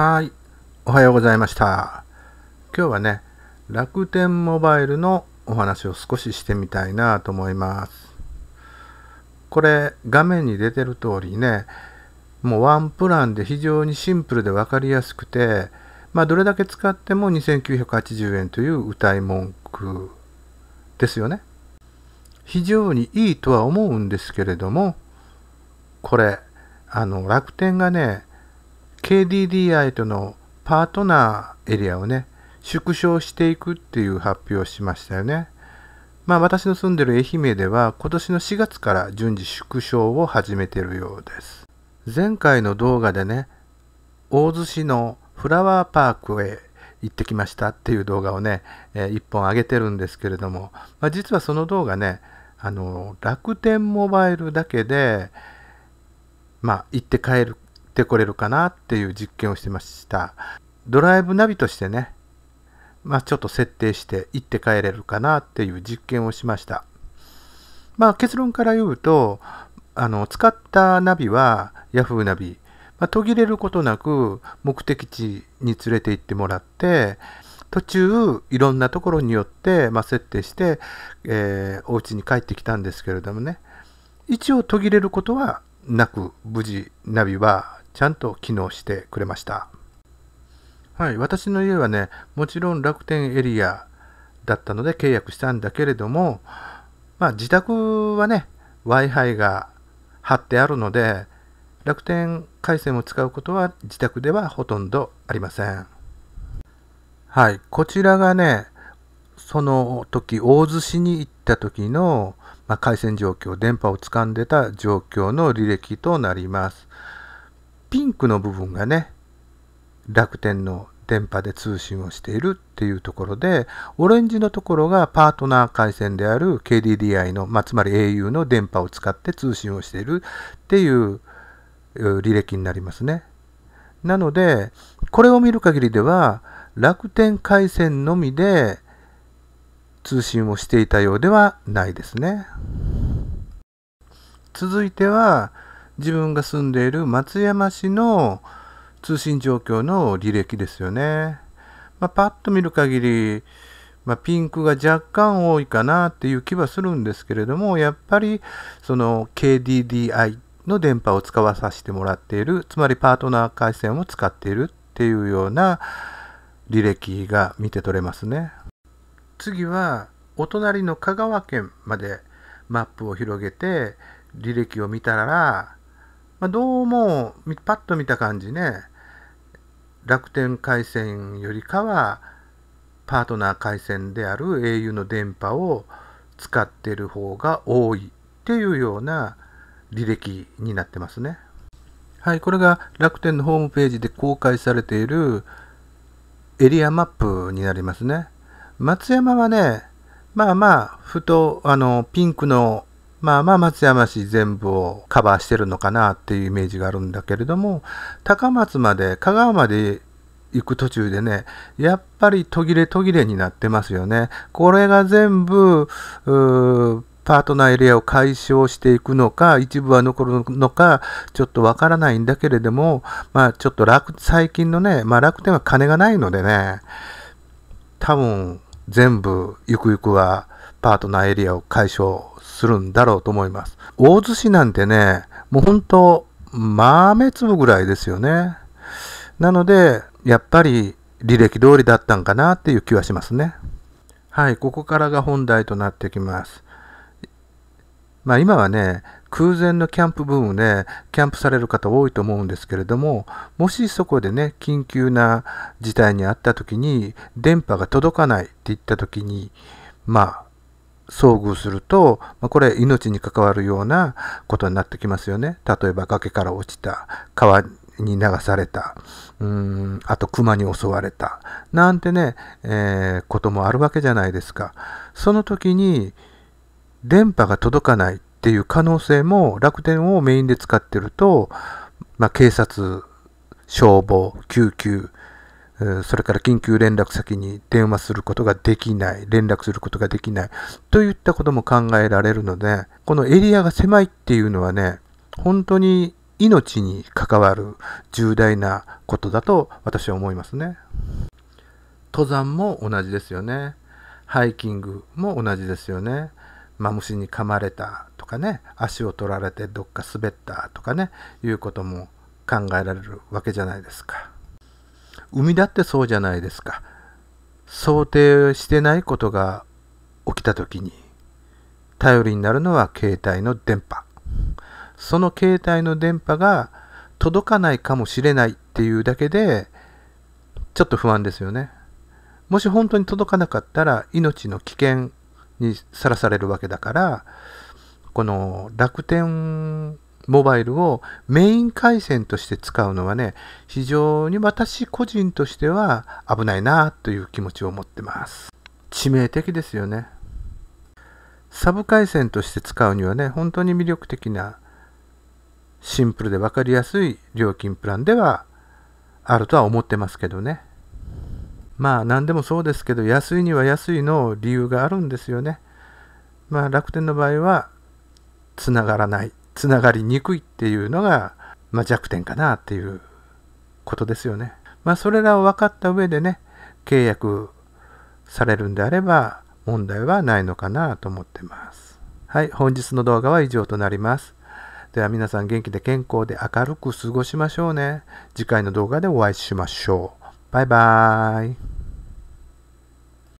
はい。おはようございました。今日はね、楽天モバイルのお話を少ししてみたいなと思います。これ、画面に出てる通りね、もうワンプランで非常にシンプルで分かりやすくて、まあ、どれだけ使っても2980円という歌い文句ですよね。非常にいいとは思うんですけれども、これ、あの、楽天がね、KDDI とのパートナーエリアをね、縮小していくっていう発表をしましたよね。まあ私の住んでる愛媛では今年の4月から順次縮小を始めてるようです。前回の動画でね、大洲市のフラワーパークへ行ってきましたっていう動画をね、えー、1本上げてるんですけれども、まあ、実はその動画ね、あの楽天モバイルだけで、まあ、行って帰るってこれるかなっていう実験をしてました。ドライブナビとしてね、まあ、ちょっと設定して行って帰れるかなっていう実験をしました。まあ、結論から言うと、あの使ったナビは Yahoo ナビ、まあ、途切れることなく目的地に連れて行ってもらって、途中いろんなところによって、まあ、設定して、えー、お家に帰ってきたんですけれどもね一応途切れることはなく無事ナビはちゃんと機能してくれました。はい、私の家はね、もちろん楽天エリアだったので契約したんだけれども、まあ、自宅はね、Wi-Fi が貼ってあるので、楽天回線を使うことは自宅ではほとんどありません。はい、こちらがね、その時、大洲市に行った時の、まあ、回線状況、電波を掴んでた状況の履歴となります。ピンクの部分がね楽天の電波で通信をしているっていうところでオレンジのところがパートナー回線である KDDI の、まあ、つまり au の電波を使って通信をしているっていう履歴になりますね。なのでこれを見る限りでは楽天回線のみで通信をしていたようではないですね。続いては自分が住んでいる松山市の通信状況の履歴ですよね。まあ、パッと見る限り、まあ、ピンクが若干多いかなっていう気はするんですけれども、やっぱりその KDDI の電波を使わさせてもらっている、つまりパートナー回線を使っているっていうような履歴が見て取れますね。次はお隣の香川県までマップを広げて履歴を見たらまあ、どうも、パッと見た感じね、楽天回線よりかは、パートナー回線である au の電波を使ってる方が多いっていうような履歴になってますね。はい、これが楽天のホームページで公開されているエリアマップになりますね。松山はね、まあまあ、ふとあのピンクのまあまあ松山市全部をカバーしてるのかなっていうイメージがあるんだけれども、高松まで、香川まで行く途中でね、やっぱり途切れ途切れになってますよね。これが全部、パートナーエリアを解消していくのか、一部は残るのか、ちょっとわからないんだけれども、まあちょっと楽、最近のね、まあ楽天は金がないのでね、多分全部ゆくゆくはパートナーエリアを解消するんだろうと思います。大洲市なんてね、もう本当、豆粒ぐらいですよね。なので、やっぱり履歴通りだったんかなっていう気はしますね。はい、ここからが本題となってきます。まあ今はね、空前のキャンプブームで、キャンプされる方多いと思うんですけれども、もしそこでね、緊急な事態にあった時に、電波が届かないって言った時に、まあ、遭遇すると、まこれ命に関わるようなことになってきますよね。例えば崖から落ちた、川に流された、うん、あと熊に襲われた、なんてね、えー、こともあるわけじゃないですか。その時に電波が届かないっていう可能性も楽天をメインで使ってると、まあ、警察、消防、救急、それから緊急連絡先に電話することができない、連絡することができない、といったことも考えられるので、このエリアが狭いっていうのはね、本当に命に関わる重大なことだと私は思いますね。登山も同じですよね。ハイキングも同じですよね。マムシに噛まれたとかね、足を取られてどっか滑ったとかね、いうことも考えられるわけじゃないですか。海だってそうじゃないですか。想定してないことが起きた時に、頼りになるのは携帯の電波。その携帯の電波が届かないかもしれないっていうだけで、ちょっと不安ですよね。もし本当に届かなかったら命の危険にさらされるわけだから、この楽天モバイルをメイン回線として使うのはね、非常に私個人としては危ないなという気持ちを持ってます。致命的ですよね。サブ回線として使うにはね、本当に魅力的なシンプルで分かりやすい料金プランではあるとは思ってますけどね。まあ何でもそうですけど、安いには安いの理由があるんですよね。まあ楽天の場合は、つながらないつながりにくいっていうのが、まあ、弱点かなっていうことですよね。まあ、それらを分かった上でね、契約されるんであれば問題はないのかなと思ってます。はい、本日の動画は以上となります。では皆さん元気で健康で明るく過ごしましょうね。次回の動画でお会いしましょう。バイバーイ。